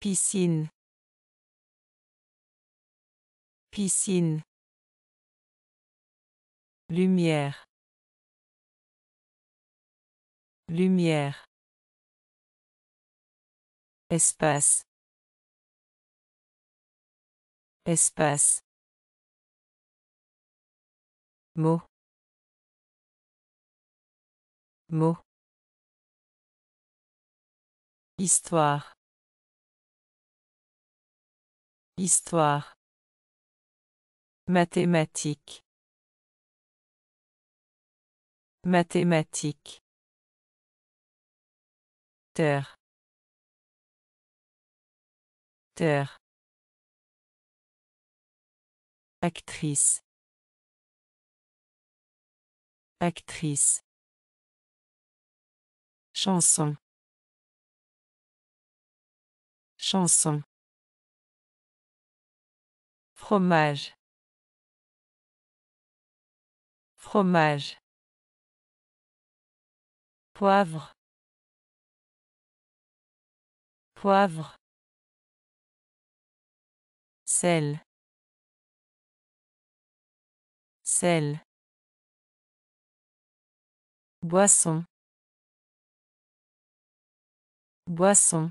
Piscine. Piscine. Lumière. Lumière. Espace. Espace. Mot. Mot. Histoire. Histoire. Mathématiques. Mathématiques. Terre. Terre. Actrice. Actrice. Chanson. Chanson fromage fromage poivre poivre sel sel boisson boisson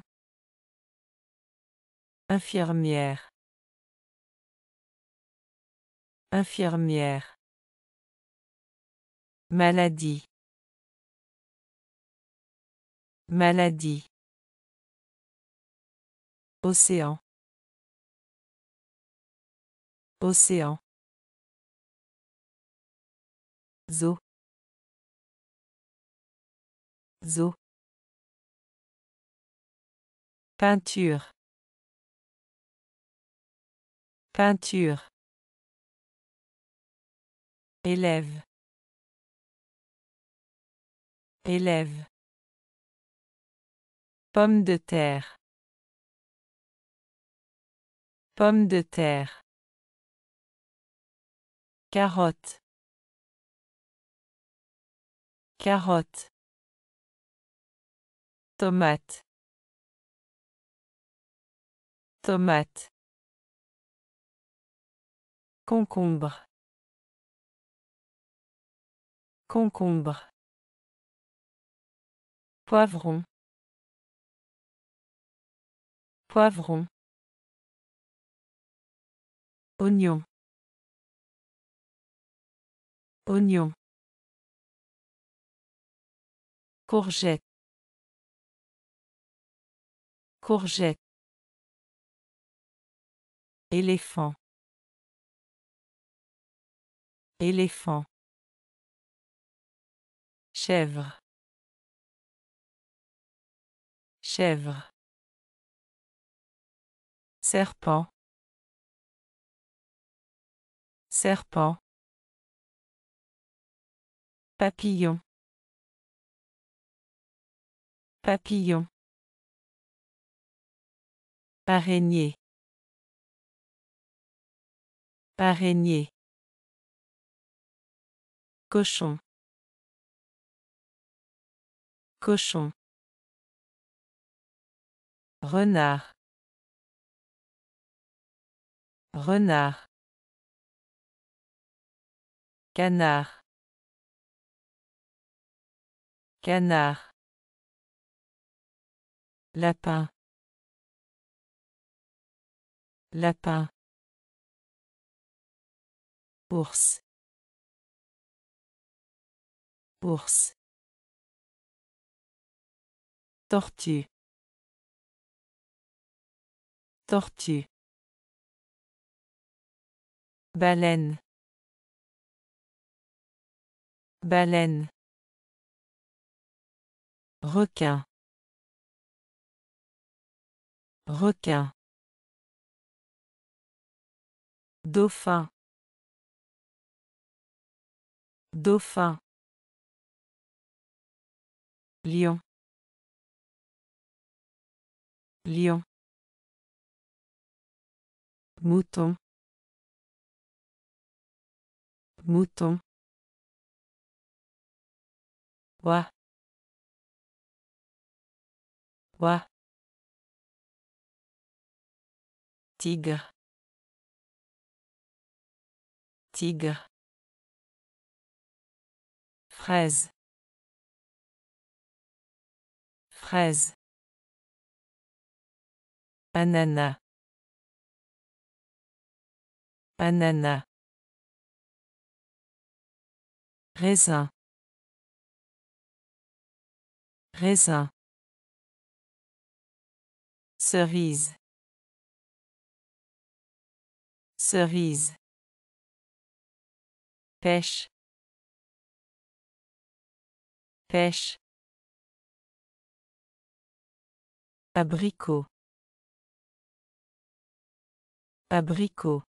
infirmière Infirmière. Maladie. Maladie. Océan. Océan. Zoo. Zoo. Peinture. Peinture. Élève. Élève. Pomme de terre. Pomme de terre. Carotte. Carotte. Tomate. Tomate. Concombre. Concombre. Poivron. Poivron. Oignon. Oignon. Courgette. Courgette. Éléphant. Éléphant chèvre chèvre serpent serpent papillon papillon Paraignée. Paraignée. cochon Cochon. Renard. Renard. Canard. Canard. Lapin. Lapin. Ours. Ours. Tortue Tortier. Baleine. Baleine. Requin. Requin. Dauphin. Dauphin. Lion lion mouton mouton wa, oie tigre tigre fraise fraise Banana. Banana. Raisin. Raisin. Cerise. Cerise. Pêche. Pêche. Abricot. Abricot.